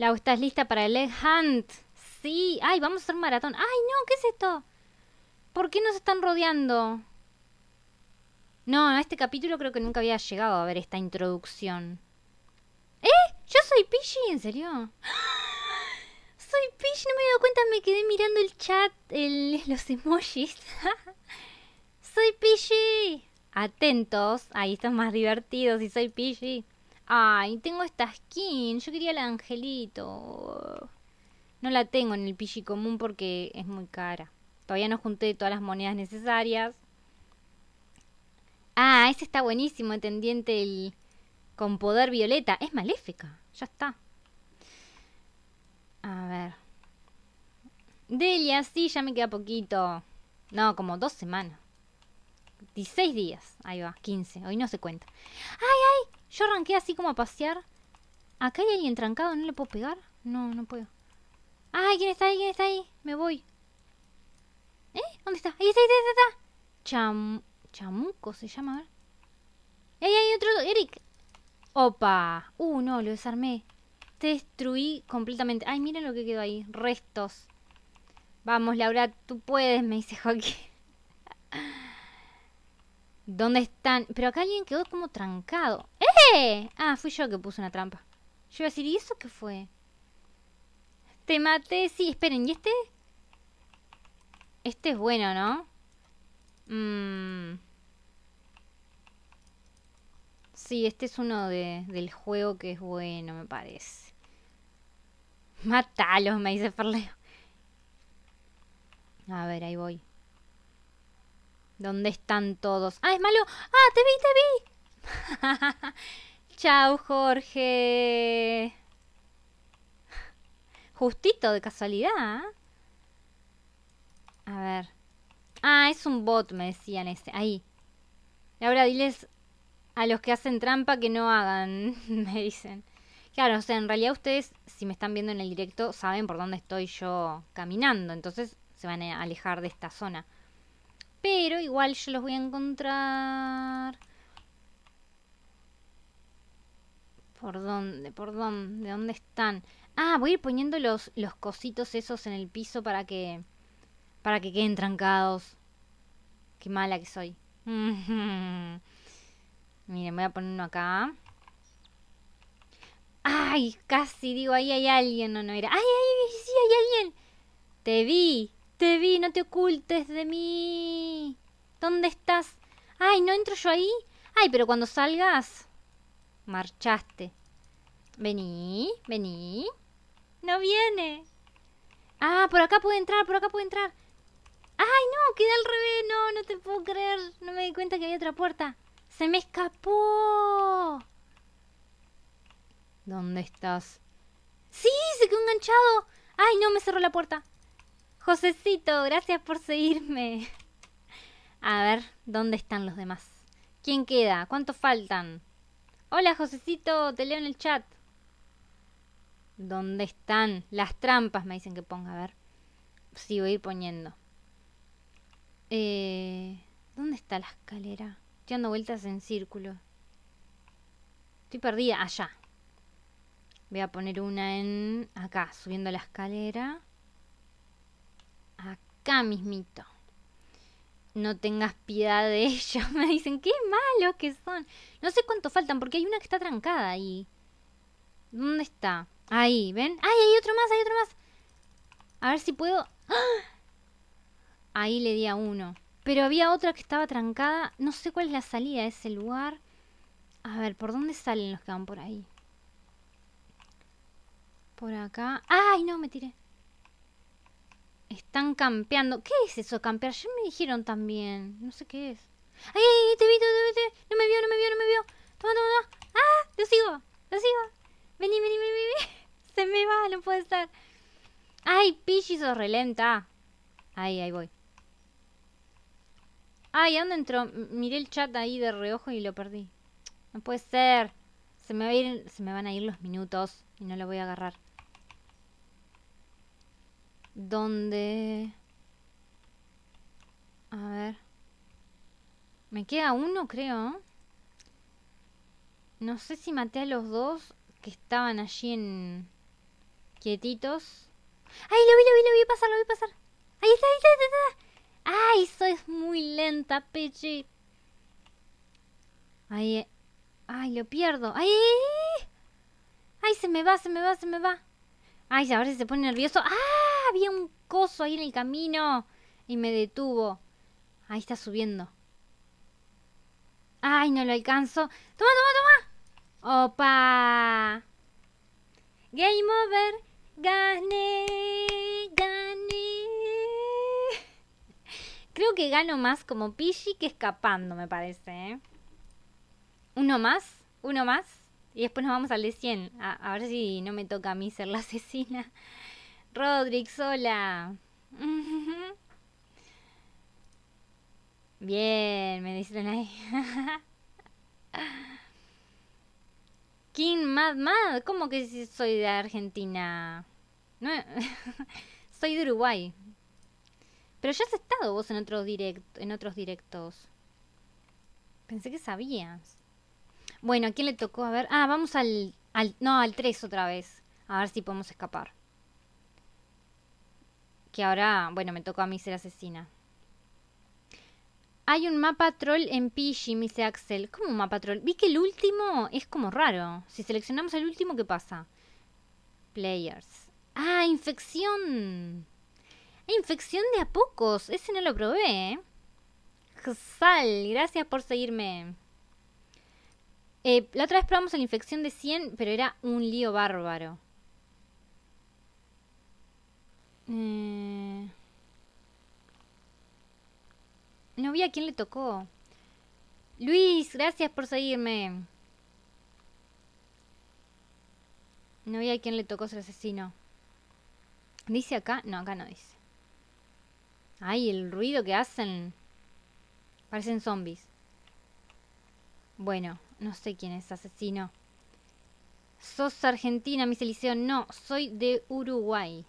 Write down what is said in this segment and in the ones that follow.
Lau, ¿estás lista para el Egg Hunt? Sí. Ay, vamos a hacer maratón. Ay, no, ¿qué es esto? ¿Por qué nos están rodeando? No, a este capítulo creo que nunca había llegado a ver esta introducción. ¿Eh? ¿Yo soy Pidgey? ¿En serio? Soy Pidgey, no me había dado cuenta, me quedé mirando el chat, los emojis. soy Pidgey. Atentos, ahí están más divertidos y soy Pidgey. Ay, tengo esta skin. Yo quería la angelito. No la tengo en el pichi común porque es muy cara. Todavía no junté todas las monedas necesarias. Ah, ese está buenísimo, el tendiente con poder violeta. Es maléfica, ya está. A ver. Delia, sí, ya me queda poquito. No, como dos semanas. 16 días. Ahí va, 15. Hoy no se cuenta. ¡Ay, ay! Yo arranqué así como a pasear. ¿Acá hay alguien trancado? ¿No le puedo pegar? No, no puedo. ¡Ay, quién está ahí! ¿Quién está ahí? Me voy. ¿Eh? ¿Dónde está? Ahí está, ahí está, ahí está. Cham... Chamuco se llama, a ver. ¡Ahí hay otro! ¡Eric! ¡Opa! Uh, no, lo desarmé. Te destruí completamente. Ay, miren lo que quedó ahí. Restos. Vamos, Laura, tú puedes, me dice Joaquín. ¿Dónde están? Pero acá alguien quedó como trancado. Ah, fui yo que puse una trampa. Yo iba a decir, ¿y eso qué fue? Te maté. Sí, esperen, ¿y este? Este es bueno, ¿no? Mmm... Sí, este es uno de, del juego que es bueno, me parece. Mátalos, me dice Ferleo. A ver, ahí voy. ¿Dónde están todos? ¡Ah, es malo! ¡Ah, te vi, te vi! Chau, Jorge. Justito, de casualidad. ¿ah? A ver. Ah, es un bot, me decían ese. Ahí. Y ahora diles a los que hacen trampa que no hagan, me dicen. Claro, o sea, en realidad ustedes, si me están viendo en el directo, saben por dónde estoy yo caminando. Entonces se van a alejar de esta zona. Pero igual yo los voy a encontrar. ¿Por dónde? ¿Por dónde? ¿De dónde están? Ah, voy a ir poniendo los, los cositos esos en el piso para que. para que queden trancados. Qué mala que soy. Miren, voy a poner uno acá. ¡Ay! Casi digo, ahí hay alguien. No, no era. ¡Ay, ay, sí, hay alguien! Te vi, te vi, no te ocultes de mí. ¿Dónde estás? ¡Ay, no entro yo ahí! ¡Ay, pero cuando salgas! marchaste. Vení, vení. No viene. Ah, por acá puede entrar, por acá puede entrar. ¡Ay, no! queda al revés. No, no te puedo creer. No me di cuenta que había otra puerta. ¡Se me escapó! ¿Dónde estás? ¡Sí! ¡Se quedó enganchado! ¡Ay, no! Me cerró la puerta. Josecito, gracias por seguirme. A ver, ¿dónde están los demás? ¿Quién queda? ¿Cuántos faltan? Hola, Josecito, te leo en el chat. ¿Dónde están las trampas? Me dicen que ponga, a ver. Sí, voy a ir poniendo. Eh, ¿Dónde está la escalera? Estoy dando vueltas en círculo. Estoy perdida. Allá. Voy a poner una en... Acá, subiendo la escalera. Acá mismito no tengas piedad de ellos. Me dicen, qué malos que son. No sé cuánto faltan, porque hay una que está trancada ahí. ¿Dónde está? Ahí, ¿ven? ¡Ay, hay otro más, hay otro más! A ver si puedo... Ahí le di a uno. Pero había otra que estaba trancada. No sé cuál es la salida de ese lugar. A ver, ¿por dónde salen los que van por ahí? Por acá. ¡Ay, no! Me tiré. Están campeando. ¿Qué es eso, campear? Ya me dijeron también. No sé qué es. ¡Ay, ay, te vi, te vi, te vi! No me vio, no me vio, no me vio. Toma, toma, toma. ¡Ah! Lo sigo, lo sigo. Vení, vení, vení, vení. Se me va, no puede ser! ¡Ay, Pichi, sos relenta! Ahí, ahí voy. Ay, ¿a dónde entró? Miré el chat ahí de reojo y lo perdí. No puede ser. Se me, va se me van a ir los minutos y no lo voy a agarrar donde... A ver. Me queda uno, creo. No sé si maté a los dos que estaban allí en... Quietitos. ¡Ay, lo vi, lo vi, lo vi pasar, lo vi pasar! ¡Ahí está, ahí está, ahí está! ¡Ay, eso muy lenta, Peche! Ahí... Eh, ¡Ay, lo pierdo! ¡Ay! ¡Ay, se me va, se me va, se me va! ¡Ay, ahora se pone nervioso! ¡Ah! había un coso ahí en el camino. Y me detuvo. Ahí está subiendo. Ay, no lo alcanzo. Toma, toma, toma. Opa. Game over. Gané. Gané. Creo que gano más como pichi que escapando, me parece. ¿eh? Uno más. Uno más. Y después nos vamos al de 100. a ver si no me toca a mí ser la asesina. Rodrix, hola. Bien, me dicen ahí. King Mad Mad, ¿cómo que soy de Argentina? No, soy de Uruguay. Pero ya has estado vos en otros, en otros directos. Pensé que sabías. Bueno, ¿a quién le tocó? A ver. Ah, vamos al, al. No, al 3 otra vez. A ver si podemos escapar que ahora, bueno, me tocó a mí ser asesina. Hay un mapa troll en Pidgey, me dice Axel. ¿Cómo un mapa troll? Vi que el último es como raro. Si seleccionamos el último, ¿qué pasa? Players. ¡Ah, infección! Eh, infección de a pocos. Ese no lo probé, ¿eh? Sal, gracias por seguirme. Eh, la otra vez probamos la infección de 100, pero era un lío bárbaro. Eh, no vi a quién le tocó. Luis, gracias por seguirme. No vi a quién le tocó ser asesino. ¿Dice acá? No, acá no dice. Ay, el ruido que hacen. Parecen zombies. Bueno, no sé quién es asesino. Sos argentina, mi No, soy de Uruguay.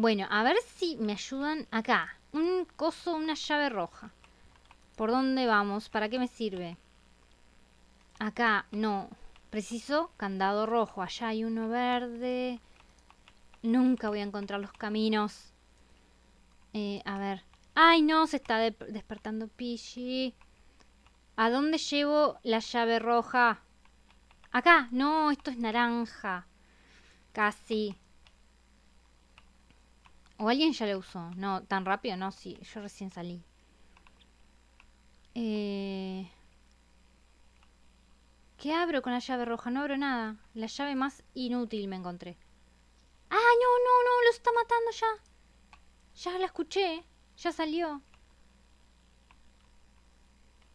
Bueno, a ver si me ayudan acá. Un coso, una llave roja. ¿Por dónde vamos? ¿Para qué me sirve? Acá, no. Preciso candado rojo. Allá hay uno verde. Nunca voy a encontrar los caminos. Eh, a ver. ¡Ay, no! Se está despertando Pichi. ¿A dónde llevo la llave roja? Acá. No, esto es naranja. Casi. O alguien ya lo usó. No, tan rápido no, sí. Yo recién salí. Eh... ¿Qué abro con la llave roja? No abro nada. La llave más inútil me encontré. ¡Ah, no, no, no! Lo está matando ya. Ya la escuché. Ya salió.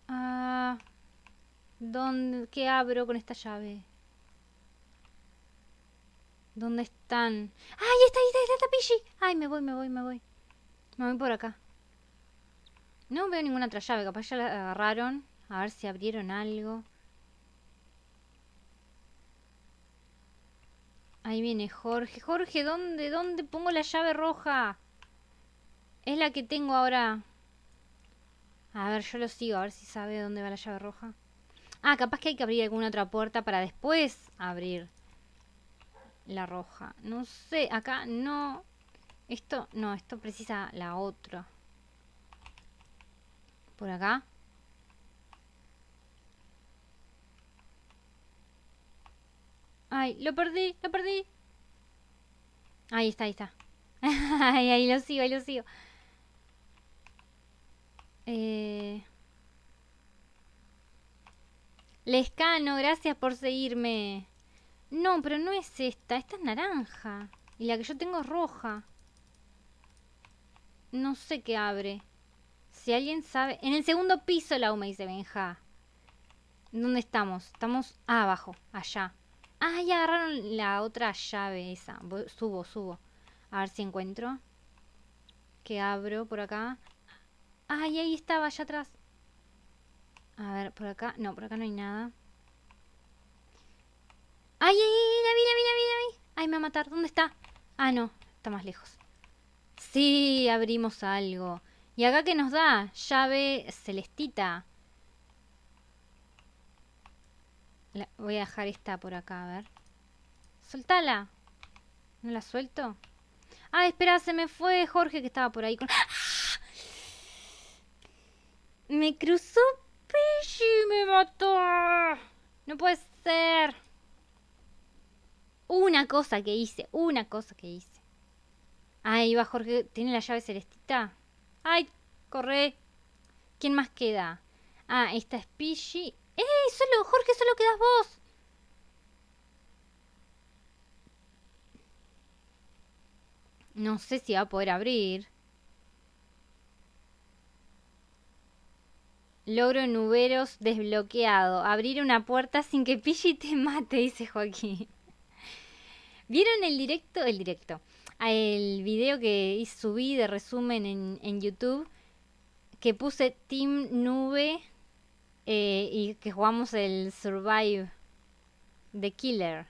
Ah... ¿Dónde, ¿Qué abro con esta llave? ¿Dónde están? ¡Ay, está ahí, está ahí, ¡Ay, me voy, me voy, me voy! Me voy por acá. No veo ninguna otra llave. Capaz ya la agarraron. A ver si abrieron algo. Ahí viene Jorge. Jorge, ¿dónde, dónde pongo la llave roja? Es la que tengo ahora. A ver, yo lo sigo, a ver si sabe dónde va la llave roja. Ah, capaz que hay que abrir alguna otra puerta para después abrir la roja. No sé, acá no. Esto, no, esto precisa la otra. Por acá. Ay, lo perdí, lo perdí. Ahí está, ahí está. ahí, ahí lo sigo, ahí lo sigo. Eh... Lescano, gracias por seguirme. No, pero no es esta. Esta es naranja. Y la que yo tengo es roja. No sé qué abre. Si alguien sabe... En el segundo piso, la UMA dice Benja. ¿Dónde estamos? Estamos ah, abajo, allá. Ah, ya agarraron la otra llave esa. Subo, subo. A ver si encuentro. Que abro por acá. Ay, y ahí estaba, allá atrás. A ver, por acá. No, por acá no hay nada. ¡Ay, ay, ay! ¡La vi, la vi, la vi, la vi! ¡Ay, me va a matar! ¿Dónde está? Ah, no. Está más lejos. Sí, abrimos algo. ¿Y acá qué nos da? Llave celestita. voy a dejar esta por acá, a ver. ¡Soltala! ¿No la suelto? Ah, espera, se me fue Jorge que estaba por ahí con... ¡Ah! Me cruzó Pichi y me mató. No puede ser. Una cosa que hice, una cosa que hice. Ahí va Jorge, ¿tiene la llave celestita? ¡Ay, corre! ¿Quién más queda? Ah, esta es Pidgey. ¡Eh, solo, Jorge, solo quedas vos! No sé si va a poder abrir. Logro nuberos desbloqueado. Abrir una puerta sin que Pichi te mate, dice Joaquín. ¿Vieron el directo? El directo. Ah, el video que subí de resumen en, en YouTube que puse Team Nube eh, y que jugamos el Survive The Killer.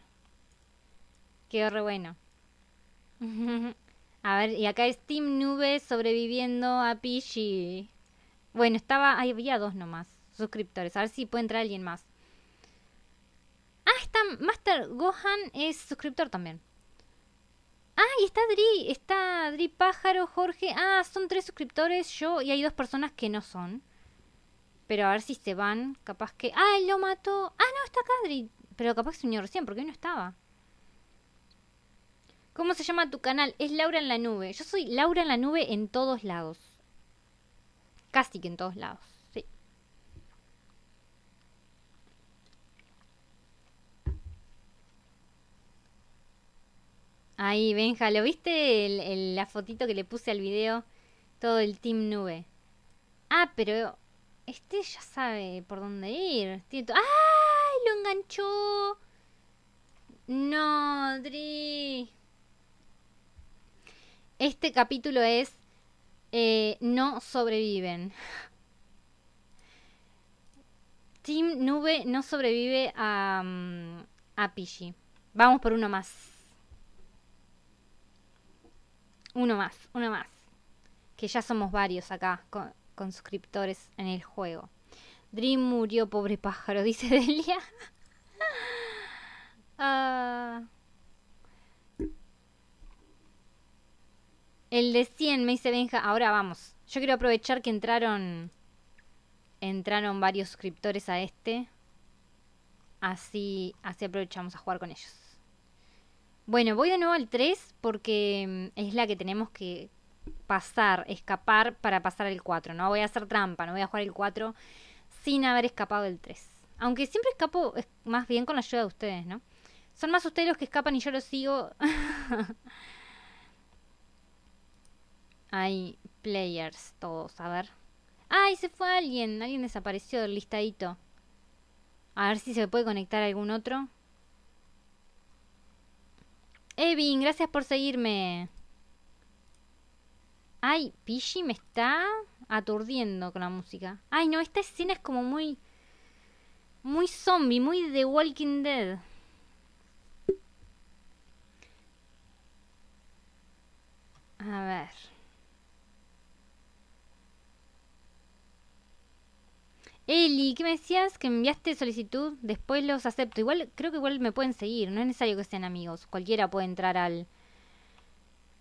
qué re bueno. a ver, y acá es Team Nube sobreviviendo a Pichi. Bueno, estaba, había dos nomás suscriptores. A ver si puede entrar alguien más. Master Gohan es suscriptor también. Ah, y está Dri, está Dri Pájaro, Jorge. Ah, son tres suscriptores, yo y hay dos personas que no son. Pero a ver si se van, capaz que... Ah, él lo mató. Ah, no, está acá Dri. Pero capaz que se unió recién, porque hoy no estaba. ¿Cómo se llama tu canal? Es Laura en la Nube. Yo soy Laura en la Nube en todos lados. Casi que en todos lados. Ahí, Benja, ¿lo viste la fotito que le puse al video? Todo el Team Nube. Ah, pero este ya sabe por dónde ir. ¡Ay! Lo enganchó. No, Dri. Este capítulo es eh, No sobreviven. Team Nube no sobrevive a, mm, a Pidgey. Vamos por uno más. Uno más, uno más. Que ya somos varios acá, con, suscriptores en el juego. Dream murió, pobre pájaro, dice Delia. Ah. El de 100 me dice Benja, ahora vamos. Yo quiero aprovechar que entraron entraron varios suscriptores a este. Así así aprovechamos a jugar con ellos. Bueno, voy de nuevo al 3 porque mm, es la que tenemos que pasar, escapar para pasar al 4. No voy a hacer trampa, no voy a jugar el 4 sin haber escapado el 3. Aunque siempre escapo más bien con la ayuda de ustedes, ¿no? Son más ustedes los que escapan y yo los sigo. Hay players todos, a ver. ¡Ay, se fue alguien! Alguien desapareció del listadito. A ver si se puede conectar algún otro. Evin, gracias por seguirme. Ay, Pidgey me está aturdiendo con la música. Ay, no, esta escena es como muy... Muy zombie, muy The Walking Dead. A ver. Eli, ¿qué me decías? Que enviaste solicitud, después los acepto. Igual, creo que igual me pueden seguir, no es necesario que sean amigos. Cualquiera puede entrar al,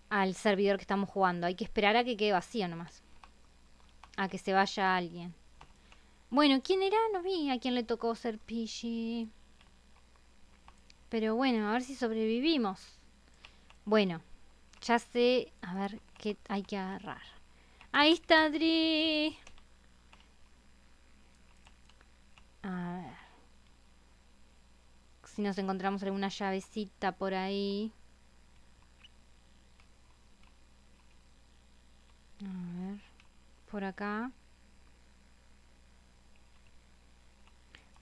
al servidor que estamos jugando. Hay que esperar a que quede vacío nomás. A que se vaya alguien. Bueno, ¿quién era? No vi a quién le tocó ser piche Pero bueno, a ver si sobrevivimos. Bueno, ya sé. A ver qué hay que agarrar. Ahí está Adri. si nos encontramos alguna llavecita por ahí. A ver, por acá.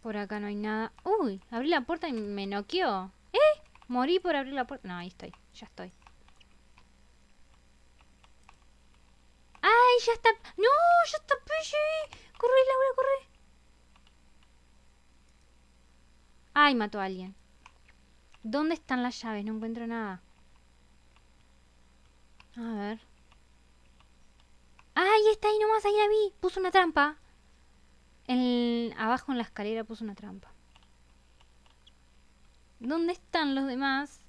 Por acá no hay nada. ¡Uy! Abrí la puerta y me noqueó. ¿Eh? Morí por abrir la puerta. No, ahí estoy. Ya estoy. ¡Ay! Ya está. ¡No! ¡Ya está Pelle! ¡Corre, Laura! ¡Corre! Ay, mató a alguien. ¿Dónde están las llaves? No encuentro nada. A ver. ¡Ay, está ahí nomás! Ahí la vi. Puso una trampa. El, abajo en la escalera puso una trampa. ¿Dónde están los demás?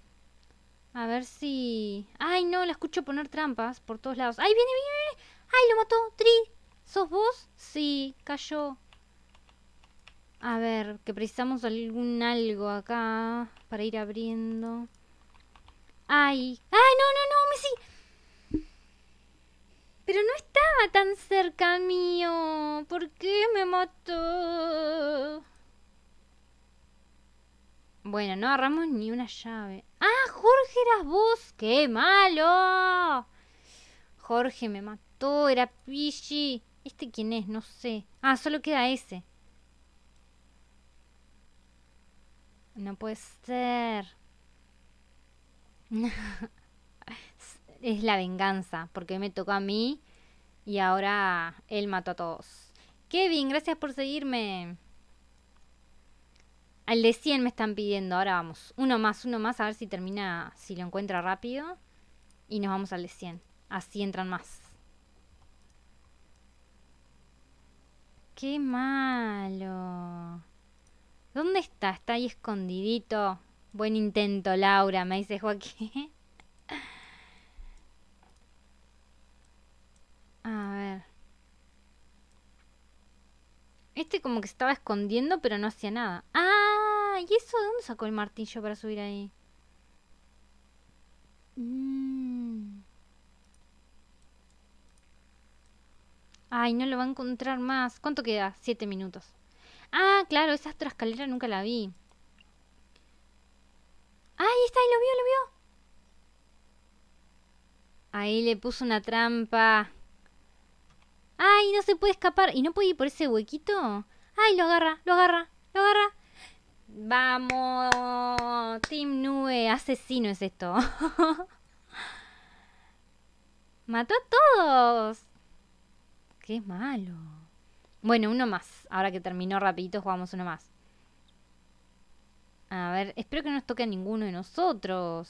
A ver si... ¡Ay, no! La escucho poner trampas por todos lados. ¡Ay, viene, viene, viene! ¡Ay, lo mató! ¡Tri! ¿Sos vos? Sí, cayó. A ver, que precisamos algún algo acá para ir abriendo. ¡Ay! ¡Ay, no, no, no, sí Pero no estaba tan cerca mío. ¿Por qué me mató? Bueno, no agarramos ni una llave. ¡Ah, Jorge eras vos! ¡Qué malo! Jorge me mató, era Pichi. ¿Este quién es? No sé. Ah, solo queda ese. No puede ser. es la venganza, porque me tocó a mí y ahora él mató a todos. Kevin, gracias por seguirme. Al de 100 me están pidiendo, ahora vamos. Uno más, uno más, a ver si termina, si lo encuentra rápido. Y nos vamos al de 100. Así entran más. Qué malo. ¿Dónde está? Está ahí escondidito. Buen intento, Laura, me dice Joaquín. A ver. Este como que estaba escondiendo, pero no hacía nada. ¡Ah! ¿Y eso de dónde sacó el martillo para subir ahí? Mm. Ay, no lo va a encontrar más. ¿Cuánto queda? Siete minutos. Ah, claro, esa escalera nunca la vi. ahí está, ahí lo vio, lo vio. Ahí le puso una trampa. ¡Ay, no se puede escapar! ¿Y no puede ir por ese huequito? ¡Ay, lo agarra, lo agarra, lo agarra! ¡Vamos! Team Nube, asesino es esto. Mató a todos. ¡Qué malo! Bueno, uno más. Ahora que terminó rapidito, jugamos uno más. A ver, espero que no nos toque a ninguno de nosotros.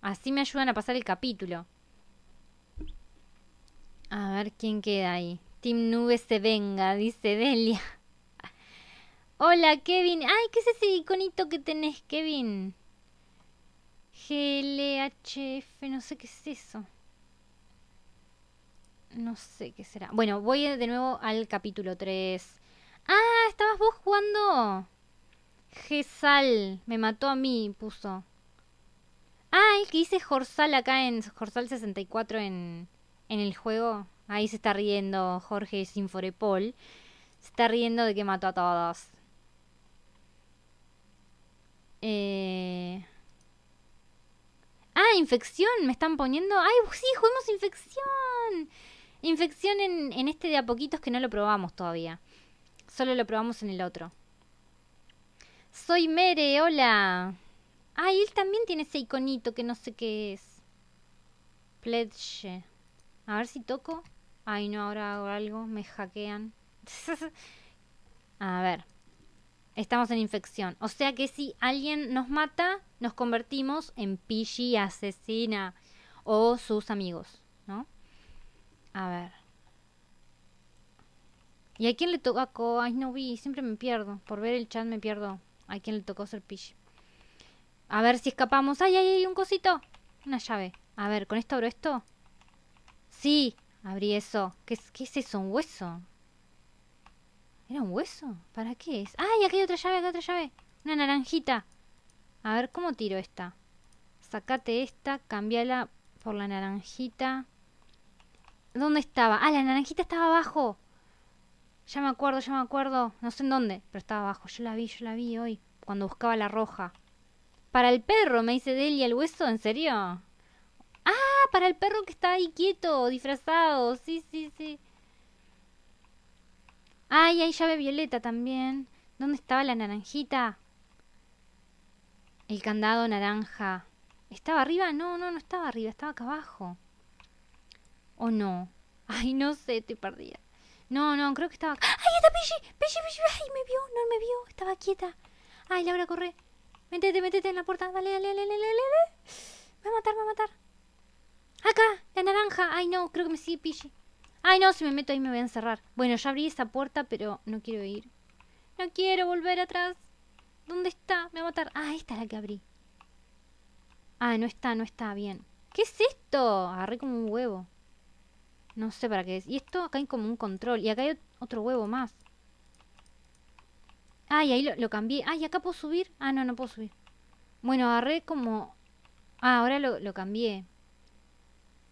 Así me ayudan a pasar el capítulo. A ver quién queda ahí. Team Nube se venga, dice Delia. Hola, Kevin. Ay, ¿qué es ese iconito que tenés, Kevin? GLHF, no sé qué es eso. No sé qué será. Bueno, voy de nuevo al capítulo 3. Ah, estabas vos jugando. Gesal, me mató a mí, puso. Ah, el que hice Jorsal acá en Jorsal 64 en, en el juego. Ahí se está riendo Jorge Sinforepol. Se está riendo de que mató a todos. Eh... Ah, infección, me están poniendo. ¡Ay, sí, juguemos infección! Infección en, este de a poquitos que no lo probamos todavía. Solo lo probamos en el otro. Soy Mere, hola. Ah, él también tiene ese iconito que no sé qué es. Pledge. A ver si toco. Ay, no, ahora hago algo. Me hackean. A ver. Estamos en infección. O sea que si alguien nos mata, nos convertimos en Pidgey asesina o sus amigos. A ver. ¿Y a quién le tocó? Ay, no vi, siempre me pierdo. Por ver el chat me pierdo. ¿A quién le tocó ser A ver si escapamos. ¡Ay, ay, ay! Un cosito. Una llave. A ver, ¿con esto abro esto? Sí, abrí eso. ¿Qué, es, qué es eso? ¿Un hueso? ¿Era un hueso? ¿Para qué es? ¡Ay, aquí hay otra llave, otra llave! Una naranjita. A ver, ¿cómo tiro esta? Sácate esta, cambiala por la naranjita. ¿Dónde estaba? Ah, la naranjita estaba abajo. Ya me acuerdo, ya me acuerdo. No sé en dónde, pero estaba abajo. Yo la vi, yo la vi hoy, cuando buscaba la roja. Para el perro, me dice Delia el hueso, ¿en serio? Ah, para el perro que está ahí quieto, disfrazado. Sí, sí, sí. Ay, hay llave violeta también. ¿Dónde estaba la naranjita? El candado naranja. ¿Estaba arriba? No, no, no estaba arriba, estaba acá abajo. ¿O no? Ay, no sé, estoy perdida. No, no, creo que estaba... ¡Ahí está Pidgey! ¡Pidgey, Pidgey! ¡Ay, me vio! No me vio, estaba quieta. ¡Ay, Laura, corre! Métete, métete en la puerta. Dale, dale, dale, dale, dale. Me va a matar, me va a matar. Acá, la naranja. Ay, no, creo que me sigue Pidgey. Ay, no, si me meto ahí me voy a encerrar. Bueno, ya abrí esa puerta, pero no quiero ir. No quiero volver atrás. ¿Dónde está? Me va a matar. Ah, esta es la que abrí. Ah, no está, no está, bien. ¿Qué es esto? Agarré como un huevo. No sé para qué es. Y esto acá hay como un control. Y acá hay otro huevo más. ay ahí lo, lo cambié. ay acá puedo subir. Ah, no, no puedo subir. Bueno, agarré como... Ah, ahora lo, lo cambié.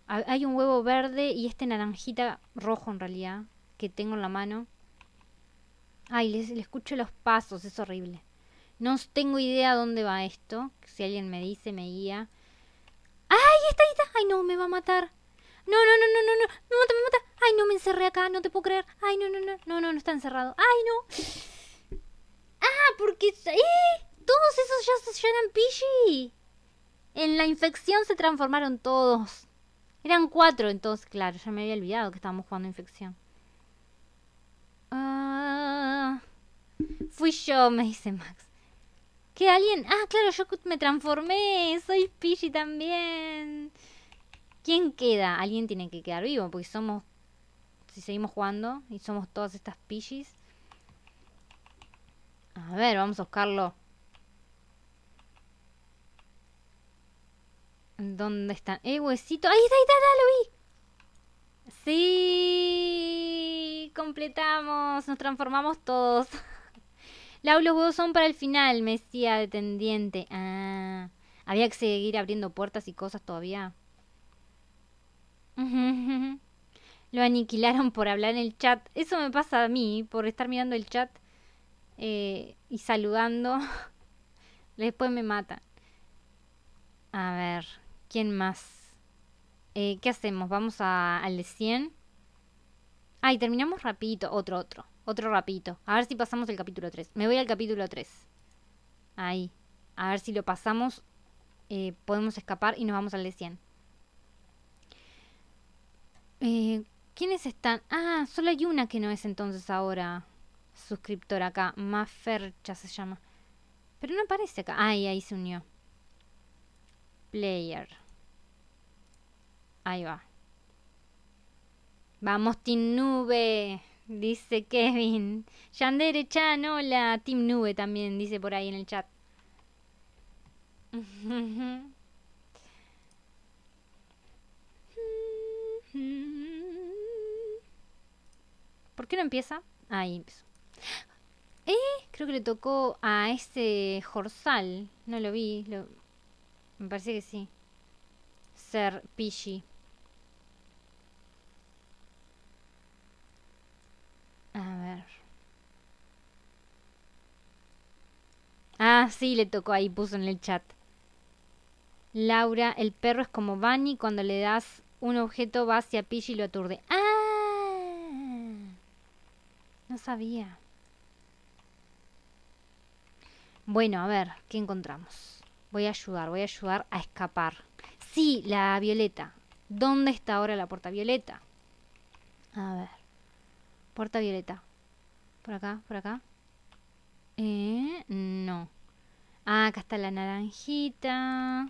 hay un huevo verde y este naranjita rojo en realidad. Que tengo en la mano. Ay, le escucho los pasos. Es horrible. No tengo idea dónde va esto. Si alguien me dice, me guía. ¡Ay, está, ahí ¡Ay, no! Me va a matar. No, no, no, no, no, no. Me mata, me mata. Ay, no me encerré acá, no te puedo creer. Ay, no, no, no. No, no, no está encerrado. Ay, no. Ah, porque... ¡Eh! Todos esos ya, se eran Pichi. En la infección se transformaron todos. Eran cuatro, entonces, claro. Ya me había olvidado que estábamos jugando infección. Ah, fui yo, me dice Max. Que alguien... Ah, claro, yo me transformé. Soy pichi también. ¿Quién queda? Alguien tiene que quedar vivo, porque somos, si seguimos jugando y somos todas estas pichis. A ver, vamos a buscarlo. ¿Dónde están? ¡Eh, huesito! ¡Ahí está, ahí está, ¡Lo vi! ¡Sí! ¡Completamos! Nos transformamos todos. Lau, los huevos son para el final, me decía tendiente Ah, había que seguir abriendo puertas y cosas todavía. Lo aniquilaron por hablar en el chat. Eso me pasa a mí, por estar mirando el chat eh, y saludando. Después me matan. A ver, ¿quién más? Eh, ¿Qué hacemos? ¿Vamos a, al de 100? Ay, terminamos rapidito. Otro, otro. Otro rapidito. A ver si pasamos el capítulo 3. Me voy al capítulo 3. Ahí. A ver si lo pasamos. Eh, podemos escapar y nos vamos al de 100. Eh, ¿Quiénes están? Ah, solo hay una que no es entonces ahora Suscriptor acá. Mafercha se llama. Pero no aparece acá. Ahí, ahí se unió. Player. Ahí va. Vamos, Team Nube. Dice Kevin. Yandere Chan, hola. Team Nube también, dice por ahí en el chat. ¿Por qué no empieza? Ahí empezó. ¿Eh? Creo que le tocó a ese Jorsal. No lo vi. Me parece que sí. Ser Pichi. A ver. Ah, sí, le tocó ahí, puso en el chat. Laura, el perro es como Bunny, cuando le das un objeto va hacia pichi y lo aturde. ¡Ah! sabía. Bueno, a ver, ¿qué encontramos? Voy a ayudar, voy a ayudar a escapar. Sí, la violeta. ¿Dónde está ahora la puerta violeta? A ver. Puerta violeta. Por acá, por acá. Eh, no. Ah, acá está la naranjita.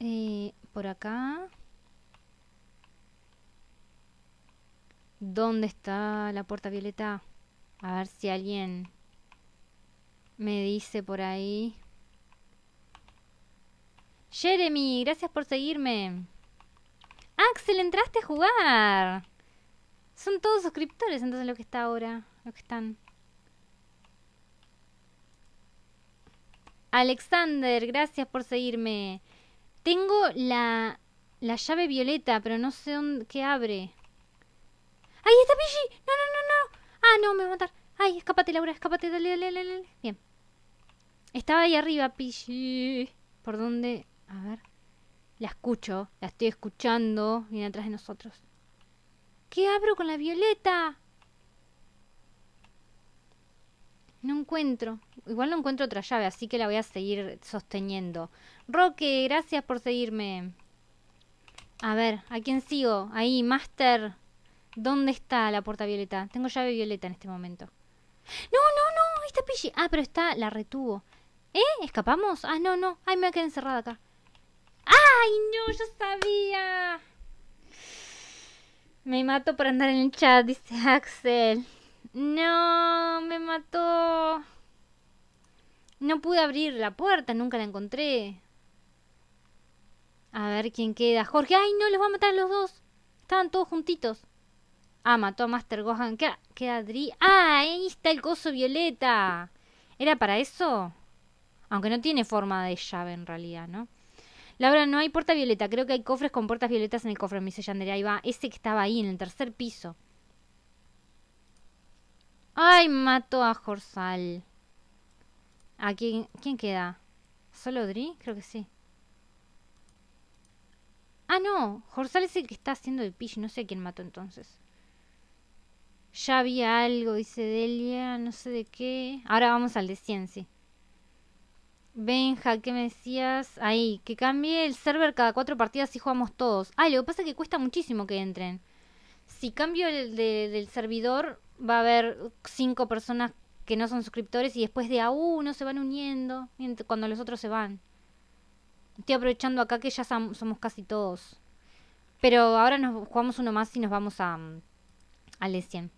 Eh, por acá. ¿Dónde está la puerta violeta? A ver si alguien me dice por ahí. Jeremy, gracias por seguirme. Axel, entraste a jugar. Son todos suscriptores, entonces lo que está ahora, lo que están. Alexander, gracias por seguirme. Tengo la, la llave violeta, pero no sé dónde, qué abre. ¡Ahí está Pidgey! ¡No, no, no, no! ¡Ah, no! Me va a matar. ¡Ay, escápate, Laura! ¡Escápate! Dale, dale, dale, Bien. Estaba ahí arriba, Pidgey. ¿Por dónde? A ver. La escucho. La estoy escuchando. Viene atrás de nosotros. ¿Qué abro con la violeta? No encuentro. Igual no encuentro otra llave, así que la voy a seguir sosteniendo. Roque, gracias por seguirme. A ver, ¿a quién sigo? Ahí, Master. ¿Dónde está la puerta violeta? Tengo llave violeta en este momento. No, no, no, está Pidgey. Ah, pero está, la retuvo. ¿Eh? ¿Escapamos? Ah, no, no. Ay, me voy a encerrada acá. ¡Ay, no! Yo sabía. Me mató por andar en el chat, dice Axel. No, me mató. No pude abrir la puerta, nunca la encontré. A ver quién queda. Jorge, ay no, los va a matar los dos. Estaban todos juntitos. Ah, mató a Master Gohan. ¿Qué, qué Adri? ¡Ah! Ahí está el coso violeta. ¿Era para eso? Aunque no tiene forma de llave en realidad, ¿no? Laura, no hay puerta violeta. Creo que hay cofres con puertas violetas en el cofre. Me dice Yandere. Ahí va. Ese que estaba ahí, en el tercer piso. Ay, mató a Jorsal. ¿A quién, quién queda? ¿Solo Dri? Creo que sí. Ah, no. Jorsal es el que está haciendo el pitch. No sé quién mató entonces. Ya había algo, dice Delia, no sé de qué. Ahora vamos al de sí. Benja, ¿qué me decías? Ahí, que cambie el server cada cuatro partidas y jugamos todos. Ah, lo que pasa es que cuesta muchísimo que entren. Si cambio el del servidor, va a haber cinco personas que no son suscriptores y después de a uno se van uniendo cuando los otros se van. Estoy aprovechando acá que ya somos casi todos. Pero ahora nos jugamos uno más y nos vamos a, mm, de cien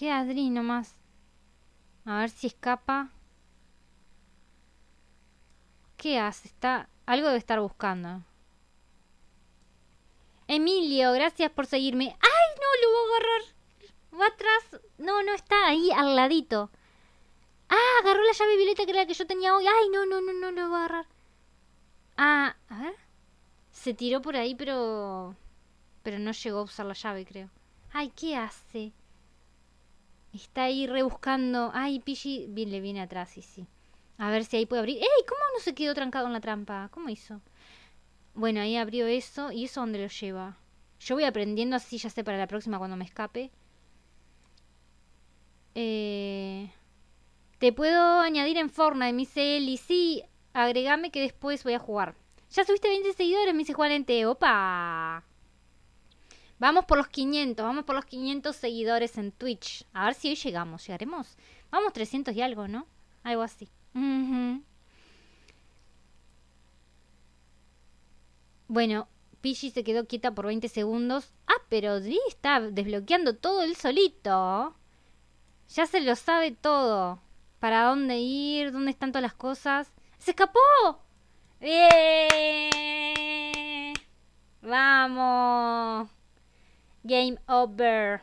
¿Qué Adri nomás. A ver si escapa. ¿Qué hace? Está... Algo debe estar buscando. Emilio, gracias por seguirme. ¡Ay, no, lo voy a agarrar! Va atrás. No, no, está ahí al ladito. ¡Ah! Agarró la llave violeta que era la que yo tenía hoy. ¡Ay, no, no, no, no lo voy a agarrar! Ah, a ver. Se tiró por ahí, pero. Pero no llegó a usar la llave, creo. ¡Ay, qué hace! Está ahí rebuscando. Ay, bien le viene atrás, sí, sí. A ver si ahí puede abrir. ¡Ey! ¿Cómo no se quedó trancado en la trampa? ¿Cómo hizo? Bueno, ahí abrió eso. ¿Y eso dónde lo lleva? Yo voy aprendiendo así, ya sé, para la próxima cuando me escape. Eh... Te puedo añadir en forma me dice Eli. Sí, agregame que después voy a jugar. Ya subiste 20 seguidores, me dice Juan ¡Opa! Vamos por los 500, vamos por los 500 seguidores en Twitch. A ver si hoy llegamos, llegaremos. Vamos 300 y algo, ¿no? Algo así. Bueno, Pichi se quedó quieta por 20 segundos. Ah, pero Dri está desbloqueando todo él solito. Ya se lo sabe todo. Para dónde ir, dónde están todas las cosas. ¡Se escapó! ¡Bien! ¡Vamos! Game Over.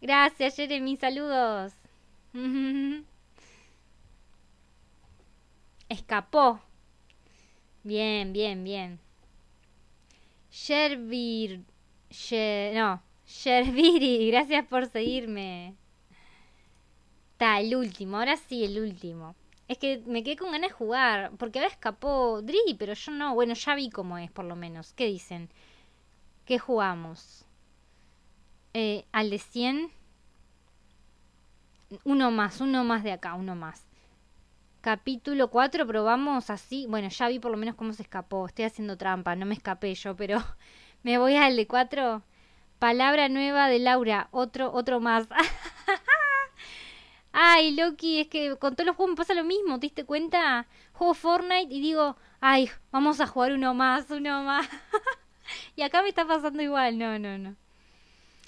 Gracias, Jeremy. Saludos. Escapó. Bien, bien, bien. Shervir. no, Sherviri. Gracias por seguirme. Está, el último. Ahora sí, el último. Es que me quedé con ganas de jugar. Porque ahora escapó Dri, pero yo no. Bueno, ya vi cómo es, por lo menos. ¿Qué dicen? ¿Qué jugamos? Eh, al de 100. Uno más, uno más de acá, uno más. Capítulo 4, probamos así. Bueno, ya vi por lo menos cómo se escapó. Estoy haciendo trampa, no me escapé yo, pero me voy al de 4. Palabra nueva de Laura, otro, otro más. Ay, Loki, es que con todos los juegos me pasa lo mismo, ¿te diste cuenta? Juego Fortnite y digo, ay, vamos a jugar uno más, uno más. y acá me está pasando igual, no, no, no.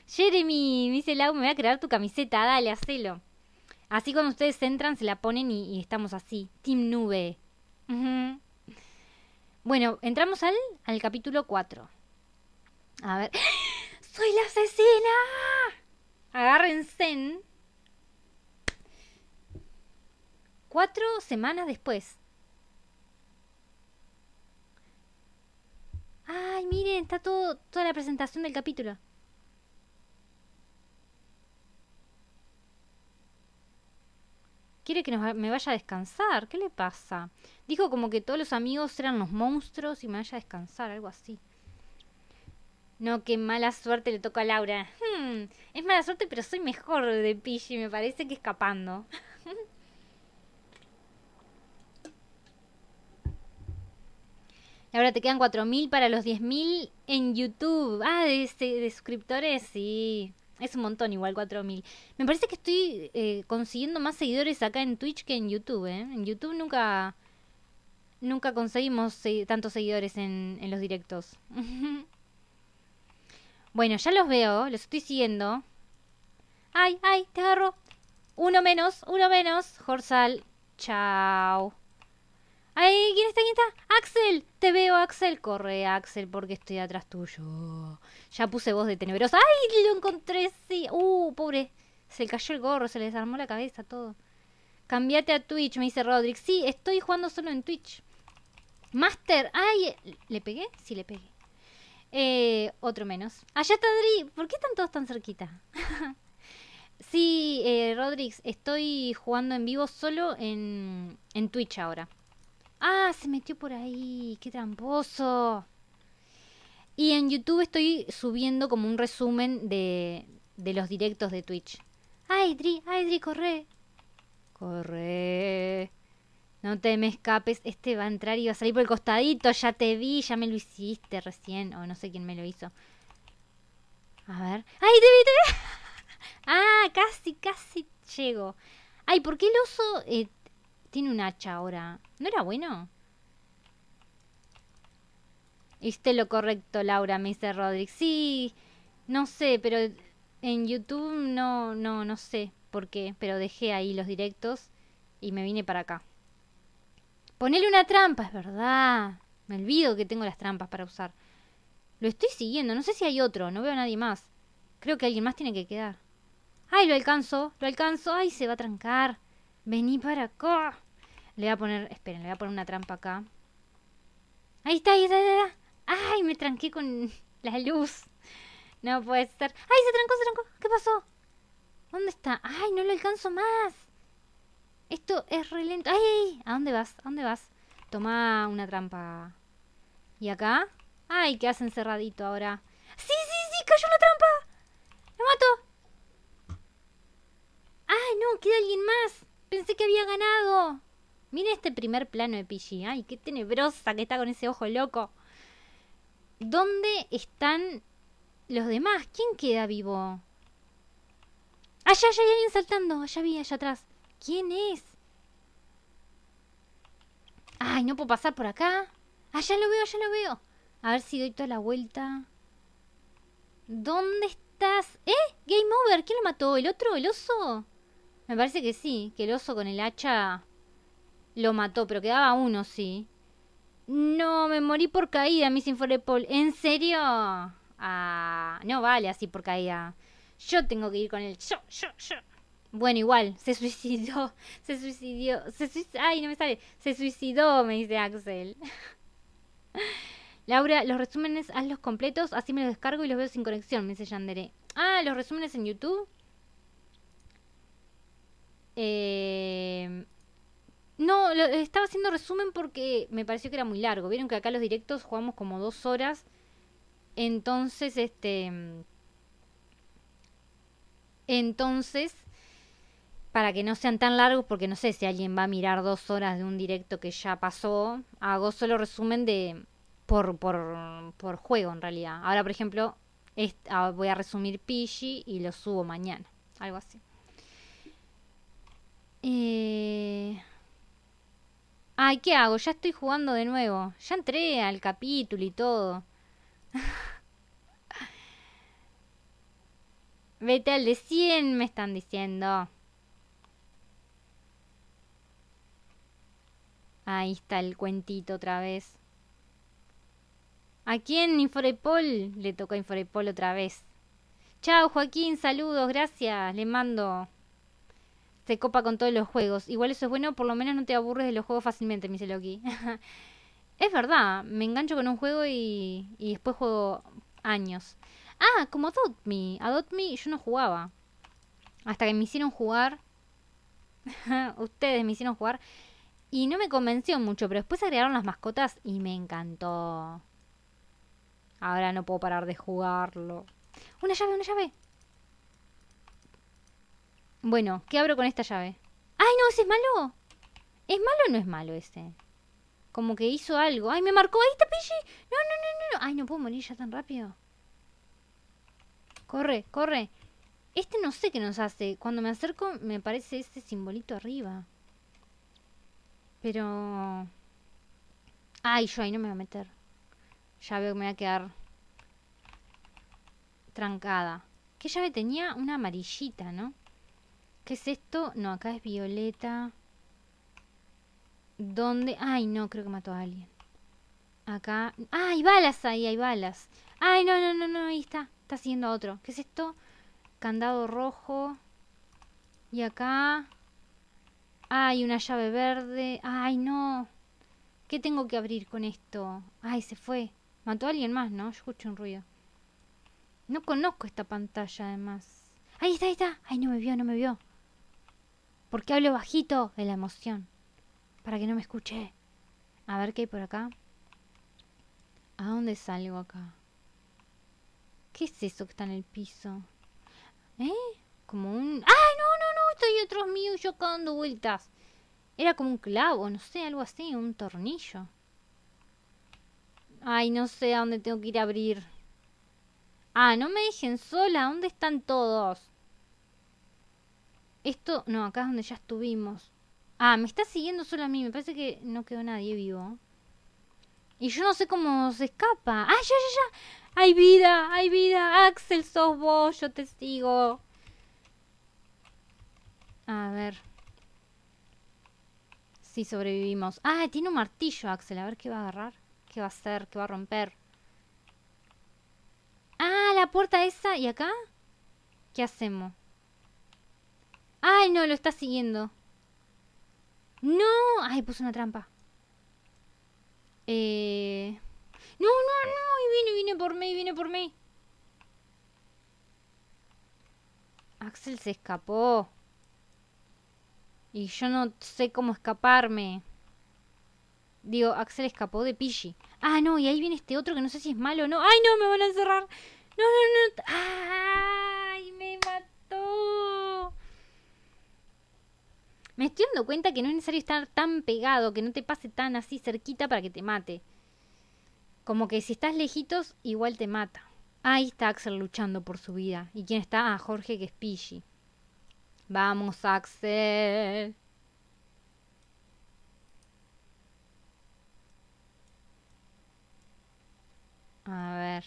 Jeremy, me dice Lau, me voy a crear tu camiseta, dale, hacelo. Así cuando ustedes entran se la ponen y, estamos así, Team Nube. Bueno, entramos al, al capítulo 4. A ver. ¡Soy la asesina! Agárrense. Cuatro semanas después. Ay, miren, está todo, toda la presentación del capítulo. Quiere que me vaya a descansar. ¿Qué le pasa? Dijo como que todos los amigos eran los monstruos y me vaya a descansar, algo así. No, qué mala suerte le toca a Laura. Hmm, es mala suerte, pero soy mejor de Pidgey. Me parece que escapando. ahora te quedan 4.000 para los 10.000 en YouTube. Ah, este, de, suscriptores, sí. Es un montón igual, 4.000. Me parece que estoy eh, consiguiendo más seguidores acá en Twitch que en YouTube, ¿eh? En YouTube nunca... Nunca conseguimos eh, tantos seguidores en, los directos. bueno, ya los veo, los estoy siguiendo. ¡Ay, ay! Te agarro. Uno menos, uno menos. Jorsal, Chao. Ay, ¿quién está? ¿Quién está? ¡Axel! Te veo, Axel. Corre, Axel, porque estoy atrás tuyo. Ya puse voz de tenebrosa. ¡Ay, lo encontré! Sí. ¡Uh, pobre! Se le cayó el gorro, se le desarmó la cabeza, todo. Cambiate a Twitch, me dice Rodrix, Sí, estoy jugando solo en Twitch. Master. ¡Ay! ¿Le pegué? Sí, le pegué. Eh, otro menos. Allá está Adri. ¿Por qué están todos tan cerquita? sí, eh, Rodrix, estoy jugando en vivo solo en, en Twitch ahora. Ah, se metió por ahí, qué tramposo. Y en YouTube estoy subiendo como un resumen de, de los directos de Twitch. ¡Ay, Dri! ¡Ay, Dri, corre! Corre. No te me escapes, este va a entrar y va a salir por el costadito, ya te vi, ya me lo hiciste recién, o no sé quién me lo hizo. A ver. ¡Ay, te vi, te vi! ah, casi, casi llego. Ay, ¿por qué el oso eh, tiene un hacha ahora. ¿No era bueno? Hiciste lo correcto, Laura, me dice Rodrick. Sí, no sé, pero en YouTube no, no, no sé por qué, pero dejé ahí los directos y me vine para acá. Ponele una trampa, es verdad. Me olvido que tengo las trampas para usar. Lo estoy siguiendo, no sé si hay otro, no veo a nadie más. Creo que alguien más tiene que quedar. ¡Ay, lo alcanzo! ¡Lo alcanzo! ¡Ay, se va a trancar! Vení para acá. Le voy a poner... Esperen, le voy a poner una trampa acá. Ahí está, ahí está, está. ¡Ay! Me tranqué con la luz. No puede ser. ¡Ay! Se trancó, se trancó. ¿Qué pasó? ¿Dónde está? ¡Ay! No lo alcanzo más. Esto es re lento. ¡Ay! ay! ¿A dónde vas? ¿A dónde vas? Toma una trampa. ¿Y acá? ¡Ay! Quedas encerradito ahora. ¡Sí, sí, sí! ¡Cayó una trampa! ¡Lo mato! ¡Ay, no! ¡Queda alguien más! Pensé que había ganado. Mira este primer plano de Pidgey. Ay, qué tenebrosa que está con ese ojo loco. ¿Dónde están los demás? ¿Quién queda vivo? Allá, ah, allá hay alguien saltando. Allá vi, allá atrás. ¿Quién es? Ay, no puedo pasar por acá. Allá ah, lo veo, allá lo veo. A ver si doy toda la vuelta. ¿Dónde estás? ¿Eh? Game over. ¿Quién lo mató? ¿El otro? ¿El oso? Me parece que sí, que el oso con el hacha lo mató, pero quedaba uno, sí. No, me morí por caída, Miss paul ¿En serio? Ah, no vale así por caída. Yo tengo que ir con él. Yo, yo, Bueno, igual, se suicidó, se suicidó, se Ay, no me sale. Se suicidó, me dice Axel. Laura, los resúmenes hazlos completos, así me los descargo y los veo sin conexión, me dice Yandere. Ah, los resúmenes en YouTube. Eh, no, estaba haciendo resumen porque me pareció que era muy largo. Vieron que acá los directos jugamos como dos horas. Entonces, este. Entonces, para que no sean tan largos, porque no sé si alguien va a mirar dos horas de un directo que ya pasó, hago solo resumen de. por, por, por juego en realidad. Ahora, por ejemplo, ah, voy a resumir Pidgey y lo subo mañana. Algo así. Eh... Ay, ¿qué hago? Ya estoy jugando de nuevo. Ya entré al capítulo y todo. Vete al de 100, me están diciendo. Ahí está el cuentito otra vez. ¿A quién? Inforepol le toca Inforepol otra vez. Chao Joaquín, saludos, gracias. Le mando se copa con todos los juegos. Igual eso es bueno, por lo menos no te aburres de los juegos fácilmente, me dice Loki. es verdad, me engancho con un juego y, y después juego años. Ah, como Adopt Me. Adopt Me yo no jugaba. Hasta que me hicieron jugar. Ustedes me hicieron jugar. Y no me convenció mucho, pero después agregaron las mascotas y me encantó. Ahora no puedo parar de jugarlo. Una llave, una llave. Bueno, ¿qué abro con esta llave? ¡Ay, no! ¿Ese es malo? ¿Es malo o no es malo ese? Como que hizo algo. ¡Ay, me marcó! ¡Ahí está no, no, no! ¡Ay, no puedo morir ya tan rápido! ¡Corre, corre! Este no sé qué nos hace. Cuando me acerco me parece este simbolito arriba. Pero... Ay, yo ahí no me voy a meter. Ya veo que me voy a quedar... Trancada. ¿Qué llave tenía? Una amarillita, ¿no? ¿Qué es esto? No, acá es violeta. ¿Dónde? Ay, no, creo que mató a alguien. Acá. Ah, hay balas ahí, hay balas. Ay, no, no, no, no, ahí está. Está siguiendo a otro. ¿Qué es esto? Candado rojo. Y acá. Ay, una llave verde. Ay, no. ¿Qué tengo que abrir con esto? Ay, se fue. Mató a alguien más, ¿no? Yo escucho un ruido. No conozco esta pantalla, además. Ahí está, ahí está. Ay, no me vio, no me vio. ¿Por qué hablo bajito? De la emoción. Para que no me escuche. A ver qué hay por acá. ¿A dónde salgo acá? ¿Qué es eso que está en el piso? ¿Eh? Como un... ¡Ay, no, no, no! Estoy otros míos yo dando vueltas. Era como un clavo, no sé, algo así, un tornillo. Ay, no sé a dónde tengo que ir a abrir. Ah, no me dejen sola. ¿Dónde están todos? Esto, no, acá es donde ya estuvimos. Ah, me está siguiendo solo a mí. Me parece que no quedó nadie vivo. Y yo no sé cómo se escapa. ¡Ah, ya, ya, ya! ¡Hay vida! ¡Hay vida! ¡Axel, sos vos! Yo te sigo. A ver. Si sí, sobrevivimos. Ah, tiene un martillo, Axel. A ver qué va a agarrar. ¿Qué va a hacer? ¿Qué va a romper? Ah, la puerta esa. ¿Y acá? ¿Qué hacemos? Ay, no, lo está siguiendo. No. Ay, puso una trampa. Eh... No, no, no. Y viene, viene por mí, viene por mí. Axel se escapó. Y yo no sé cómo escaparme. Digo, Axel escapó de Pidgey. Ah, no, y ahí viene este otro que no sé si es malo o no. ¡Ay, no! Me van a encerrar. No, no, no. ¡Ah! me estoy dando cuenta que no es necesario estar tan pegado, que no te pase tan así cerquita para que te mate. Como que si estás lejitos, igual te mata. Ahí está Axel luchando por su vida. ¿Y quién está? Ah, Jorge, que Vamos, Axel. A ver.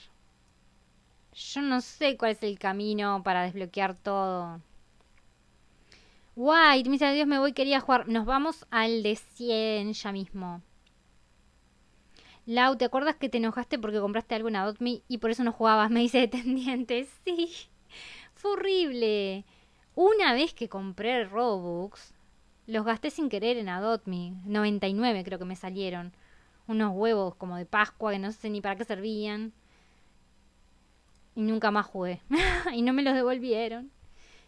Yo no sé cuál es el camino para desbloquear todo. Guay, me dice, adiós, me voy, quería jugar. Nos vamos al de 100 ya mismo. Lau, ¿te acuerdas que te enojaste porque compraste algo en Adopt y por eso no jugabas? Me dice dependiente. Sí, fue horrible. Una vez que compré Robux, los gasté sin querer en Adopt Me. 99 creo que me salieron. Unos huevos como de Pascua que no sé ni para qué servían. Y nunca más jugué. y no me los devolvieron.